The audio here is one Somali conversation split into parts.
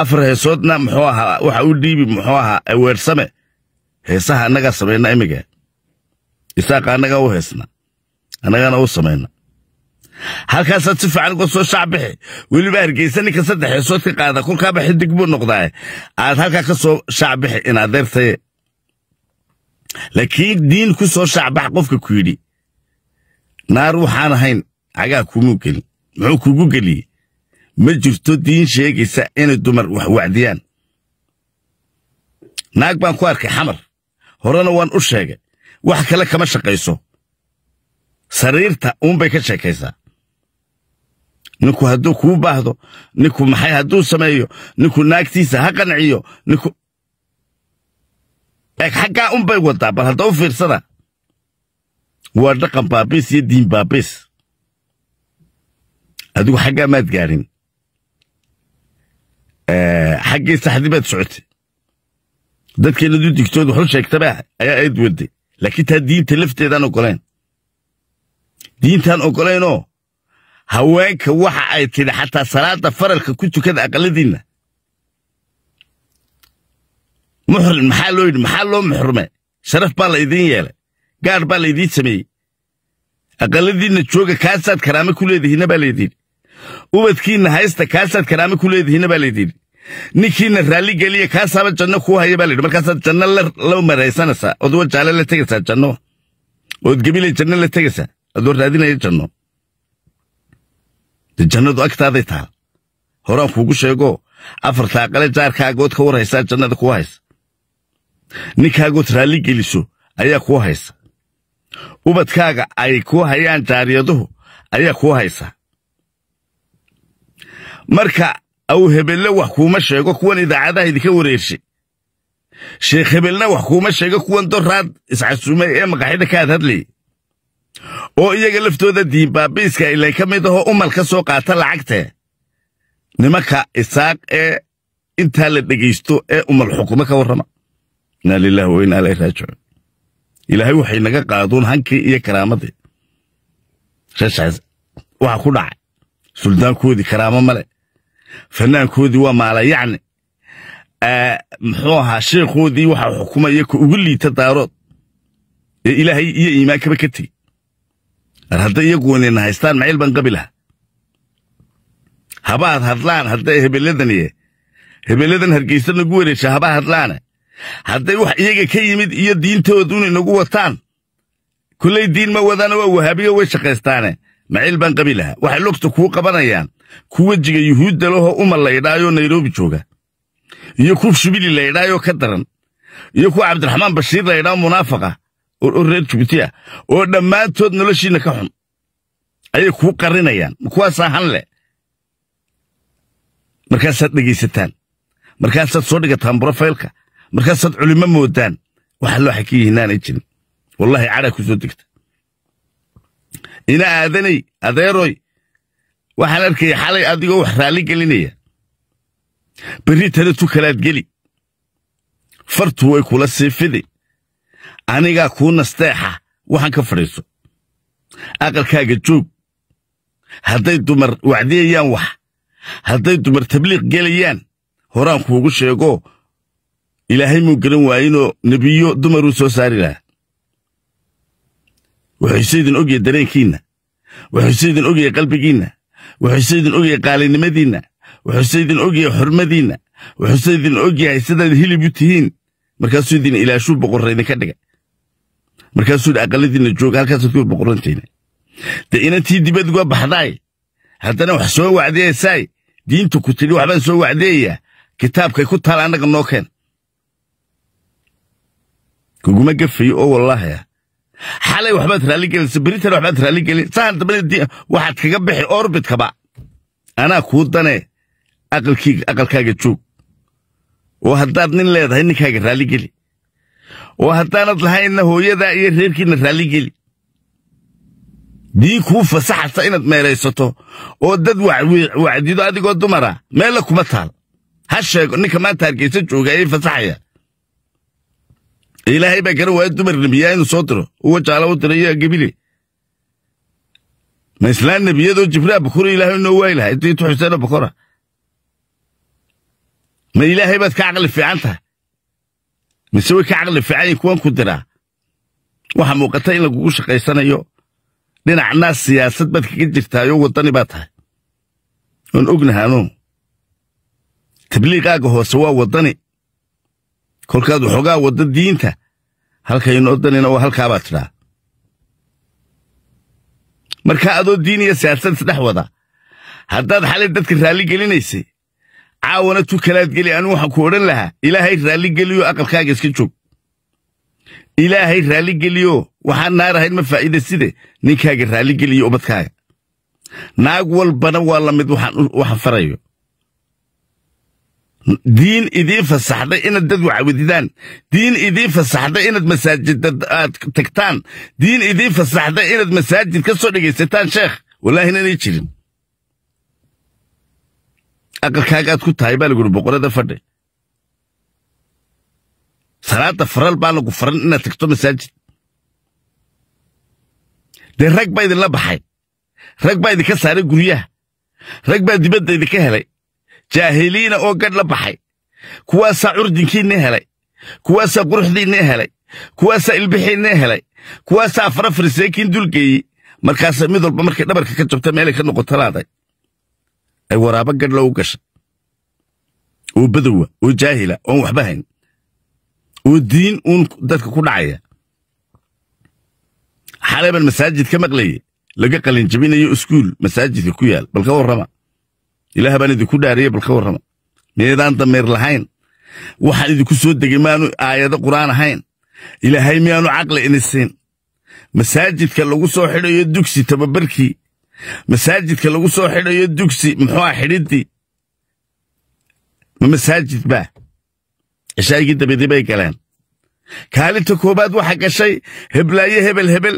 afar heesoodna muxuu ahaa waxa u dhiibi muxuu ahaa aweersame heesaha annagaa samayna imiga isaaqa annagaa u heesna annagaana u samayna halkaasaad si fiican uga soo shaacbixi weliba hargeysa ninka saddex heesood ka qaada kolkaaba xidig buu noqdaa aad halkaa ka soo shaacbixi in adeertaye laakiin diin ku soo shaacbax qofka ku yidhi naar waxaan ahayn cagaa kumuu gelin muxuu kugu geliyey ma jirto diin sheegaysa inay dumar wax wacdiyaan naag baan ku arkay xamar horena waan u sheegay wax kale kama shaqayso sariirta uunbay ka sheekaysaa ninku hadduu kuu baahdo ninku maxay hadduu sameeyo ninku naagtiisa ha qanciyo ninku eeg xaggaa unbay waddaa bal hadda u fiirsada waa dhaqan baabiis iyo diin baabiis adigu xaggaa maad gaadhin Eh, xaggii saxdi baad socotay dadkeenadu digtood wuxuu sheegtabaa ayaa aad waday laakiin taa diinta lafteedaan ogoleen diintaan ogoleynoo haweenka waxa ay tidhi xataa salaadda faralka ku tukada aqaladiinna muxrim maxaa loo yidhi maxaa loo muxrime sharaf baa la idiin yeelay gaadh baa la idiin sameeyey aqaladiinna jooga kaasaad karaame ku leedihinna baa la idiin ubadkiina haysta kaasaad karaamo ku leedihiinna baa laydidhi ninkiina raalli geliya kaasaaba janno kuu haya baa laydhi markaasaad janno la maraysanaysaa odoo jaale la tegaysaa janno ood gabilay janno la tegaysaa adoo raadinaya janno de jannadu agtaaday taal horaan kuugu sheego afartaa qale jaarkaagood ka war haysaa jannada kuu haysa ninkaagood raalli geliso ayaa kuu haysa ubadkaaga ay kuu hayaan jaariyaduhu ayaa kuu haysaa marka aw hebelle wax kuuma sheego kuwan idaacadaha idinka wareershay sheekh hebelna wax kuuma sheego kuwan doraad isxasuumay ee maqaxida ka adhadlaya oo iyaga laftooda diimbaabiiska ilay ka mid ahoo umal ka soo qaata lacagtee nimanka isaaq ee intaa la dhegaysto ee umal xukumo ka warrama inaa lilaahi wa inaa ilay raajicuun ilaahay waxay naga qaaduun hankii iyo karaamadii rashaas waxaa ku dhacay suldaankoodii karaamo male fanaankoodii waa yacni eh, muxuu ahaa sheekhoodii waxaa xukumaya ka ugu liita daarood ee ilaahay iyo iimaankaba ka tegi mar hadday iyagu iyagoonayna haystaan maciil baan qabi laha habaad hadlaan hadday hebelladaniye hebeladan hargeysa nagu wareesha habaa hadlaane hadday wax iyaga ka yimid iyo diintooduunay nagu wataan kulley diin ma wadaana waa wahaabiyo way shaqaystaane maciil baan qabi laha waxay logta kuu qabanayaan ku wejiga yuhuudda lahoo uma laydhaayoo nairobi jooga iyo ku shibili laydhaayoo ka daran iyo ku cabdiraxmaan bashiir laydhaa munaafaqa oo reer jibuuti ah oo dhammaantood noloshiinna ka xun ayay kuu qarrinayaan kuwaasaa han leh markaasaad dhegaysataan markaasaad soo dhigataan brofaylka markaasaad culimo moodaan wax alloo xaki yihiinaanay jirin wallahi cadhaa ku soo degta ina aadanay adeeroy waxaan arkaya xalay adigoo wax raalli gelinaya berri tana tukalaad geli fartu way kula siifide anigaa kuu nasteexa waxaan ka fadhiiso aqalkaaga joog hadday dumar wacdiyayaan wax hadday dumar tabliiq gelayaan horaan kuugu sheegoo ilaahay muu garan waayinoo nebiyo dumaruu soo saari lahaa wuxuuse idin ogya dareenkiinna wuxuuse idin ogya qalbigiinna wuxuuse idin ogyahay qaalinimadiinna wuxuuse idin ogyahay xurmadiinna wuxuuse idin ogyahay sidaad hilib u tihiin markaasuu idin ilaashuu boqorra idinka dhiga markaasuu idhi aqalladiinna jooga halkaasaad kuwa boqorrantiina dee inantii dibadgu waa baxdaay haddana wax soo wacdeesaay diinta ku tidhi waxbaan soo wacdeeyaa kitaabkay ku taala annaga noo keen kuguma gafayo oo wallaahi ah xalay waxbaad raalli raalligelisa britain waxbaad raalligelin sahar dambana waxaad kaga bixi orbitkaba anaa kuu dane aqalkiiga aqalkaaga joog oo haddaad nin leedahay ninkaaga raalli geli oo haddaanad lahaynna hooyadaa iyo reerkiinna geli dii kuu fasaxasa inaad meeraysato oo dad wacdido adigoo dumara meella kuma taal ha sheego ninka maanta hargaysa joogaayay fasaxaya ilaahay baa kana waa dumar nebiyaa inuu soo diro uwa jaala u tirayo gebile ma islaan nebiyadoo jibraa bokora ilaahay noo waayi lahaa intii xuseeno bokora ma ilaahay baad ka caqli fiican tahay mise way ka caqli fiican yihin kuwan ku diraa waxaa muuqata in lagugu shaqaysanayo dhinacnaa siyaasad baad kaga jirtaayoo waddani baa tahay oon ognaha anuu tabliiqaaga hoose waa waddani kolkaad waxoogaa wadda diinta halkaynoo danina waa halkaabaa tidhaa markaa adoo diin iyo siyaasad isdhex wada haddaad xalay dadka raalli gelinaysay caawana tukalaad geli anigu waxaan ku odhan lahaa ilaahay raalli geliyo aqalkaaga iska joog ilaahay raalli raalligeliyo waxaan naar ahayn ma faa'iida side ninkaaga raalligeliyo ubadkaaga naag walbana waa la mid waxaan farayo diin idiin fasaxday inaad dad wacwadidaan diin idiin fasaxday inaad masaajid aad tagtaan diin idiin fasaxday inaad masaajid ka soo dhegaysataan sheekh wallaahina inay jirin aqalkaaga ku tahay baa laguhi boqorada fadhe salaada faral baa lagu faran inaad tagto masaajid dee rag baa idinla baxay rag baa idinka saaray guryaha rag baa dibadda idinka helay jaahiliina oo gadh la baxay kuwaasaa curdiinkiinna helay kuwaasaa quruxdiinna helay kuwaasaa ilbixiinna helay kuwaasaa fara farseekiin dulgeeyey markaasa mid walba markay dhabarka ka jabta meelay ka noqoto laaday ay waraabo gadh loogu gasha oo badowa oo jaahila oon waxba hayn oo diin uun dadka ku dhacaya xalay masaajid ka maqlaye laga qalinjabinayo iskuul masaajidka ku yaal bal ka warrama ilaah baan idinku dhaariye bal ka warrama meedaan dameer lahayn waxaan idinku soo degay maanu aayado qur-aan ahayn ilaahay miyaanu caqli inisiin masaajidka lagu soo xidhayo dugsi tababarkii masaajidka lagu soo xidhayo dugsi muxuu ah xidhiddii ma masaajid baa cishaa'igii dabeedii bay galeen kaalinta koowaad waxa gashay heblaayo hebel hebel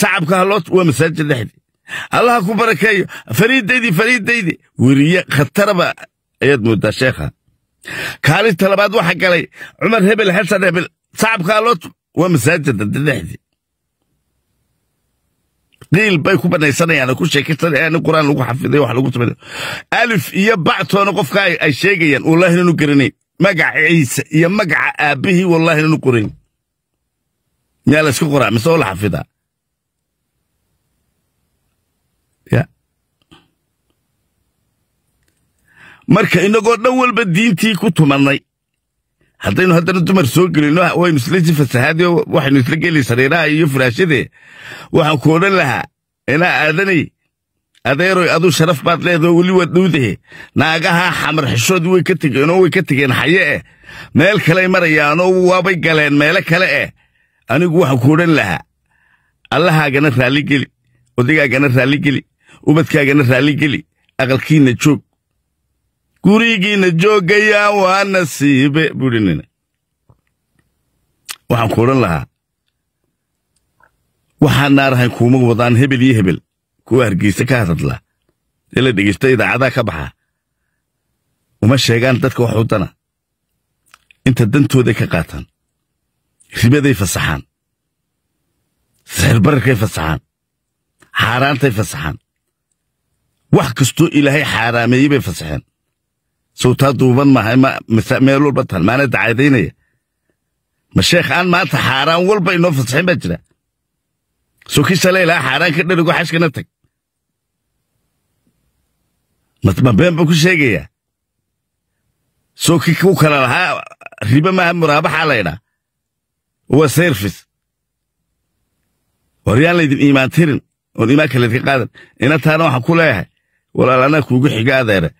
sacabka halood waa masaajid dhexdii allaha ku barakeeyo fariiddaydii fariiddaydii weriye khataraba ayaad moodaa sheekha kaalinta labaad waxaa galay cumar hebel xasan hebel sacabka waa masaajida dadexdii qiil bay ku banaysanayaan ku sheekaysanayaan quraan lagu xafiday wax lagu sameeyo alif iyo bactoona qofka ay sheegayaan wallahi inuu garanay magaca ciise iyo magaca aabbihii wallahi inuu qorayn yaa la isku qoraa mise oo la xafidaa marka inagoo dhan walba diintii ku tumannay haddaynu haddana dumar soo gelinno waynu isla si waxaynu isla geli sariiraha iyo furaashadee waxaan ku odhan lahaa inaa aadanay adeeroy aduu sharaf baad leedaho weli waad dhowdahe naagahaa xamar xishood way ka tegeenoo way ka tegeen xaye eh meel kaley marayaanoo waabay galeen meelo kale eh anigu waxaan ku odhan lahaa allahaagana raalligeli odaygaagana raalligeli ubadkaagana raalligeli aqalkiinna joog gurigiina joogaya waa nasiibe buuhi nina waxaan ku odhan lahaa waxaan naarahayn kuuma wadaan hebel iyo hebel kuwa hargeysa ka hadadlaa ee la dhegeysta idaacadaa ka baxaa uma sheegaan dadka wax u dana inta dantooday ka qaataan ribaday fasaxaan sixirbararkay fasaxaan xaaraantay fasaxaan wax kastoo ilaahay xaaraameeyey bay fasaxeen sawtaa duuban mahay meel walba tahan maana dacadaynaya ma sheekh aan maanta xaaraan walba inoo fasaxin baa jira soo kii saleylaa xaaraan ka dherigo xashkana tag ma been buu ku sheegayaa soo kii ku kala lahaa ribe maaha muraabaxaa laydhaa waa serfis war yaan laydin iimaan tirin oon iimaan kaleedka qaadan ina taana waxaan ku leeyahay walaal anaa kuugu xiga adeere